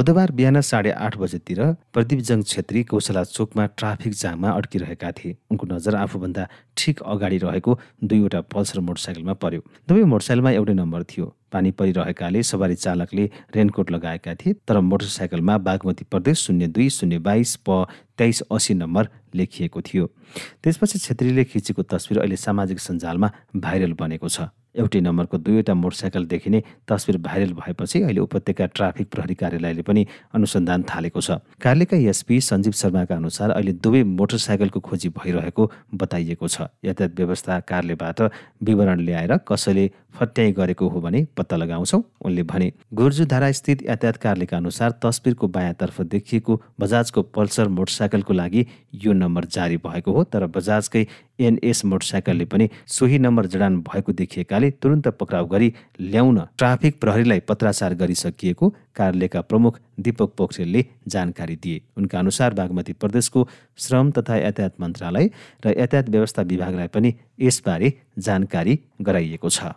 बुधबार बिहान साढे आठ बजेतिर प्रदीपजङ छेत्री कौशला चोकमा ट्राफिक जाममा अड्किरहेका थिए उनको नजर आफूभन्दा ठिक अगाडि रहेको दुईवटा पल्सर मोटरसाइकलमा पर्यो दुवै मोटरसाइकलमा एउटै नम्बर थियो पानी परिरहेकाले सवारी चालकले रेनकोट लगाएका थिए तर मोटरसाइकलमा बागमती प्रदेश शून्य दुई शून्य बाइस प तेइस असी नम्बर लेखिएको थियो त्यसपछि छेत्रीले खिचेको तस्विर अहिले सामाजिक सञ्जालमा भाइरल बनेको छ एउटै नम्बरको दुईवटा मोटरसाइकल देखिने तस्विर भाइरल भएपछि अहिले उपत्यका ट्राफिक प्रहरी कार्यालयले पनि अनुसन्धान थालेको छ कार्यालयका एसपी सञ्जीव शर्माका अनुसार अहिले दुवै मोटरसाइकलको खोजी भइरहेको बताइएको छ यातायात व्यवस्था कार्यालयबाट विवरण ल्याएर कसैले फट्याइ गरेको हो भने पत्ता लगाउँछौँ उनले भने गुर्जुधारास्थित यातायात कार्यालयका अनुसार तस्बिरको बायाँतर्फ देखिएको बजाजको पल्सर मोटरसाइकलको लागि यो नम्बर जारी भएको हो तर बजाजकै एनएस मोटरसाइकलले पनि सोही नम्बर जडान भएको देखिएकाले तुरन्त पक्राउ गरी ल्याउन ट्राफिक प्रहरीलाई पत्राचार गरिसकिएको कार्यालयका प्रमुख दीपक पोखरेलले जानकारी दिए उनका अनुसार बागमती प्रदेशको श्रम तथा यातायात मन्त्रालय र यातायात व्यवस्था विभागलाई पनि यसबारे जानकारी गराइएको छ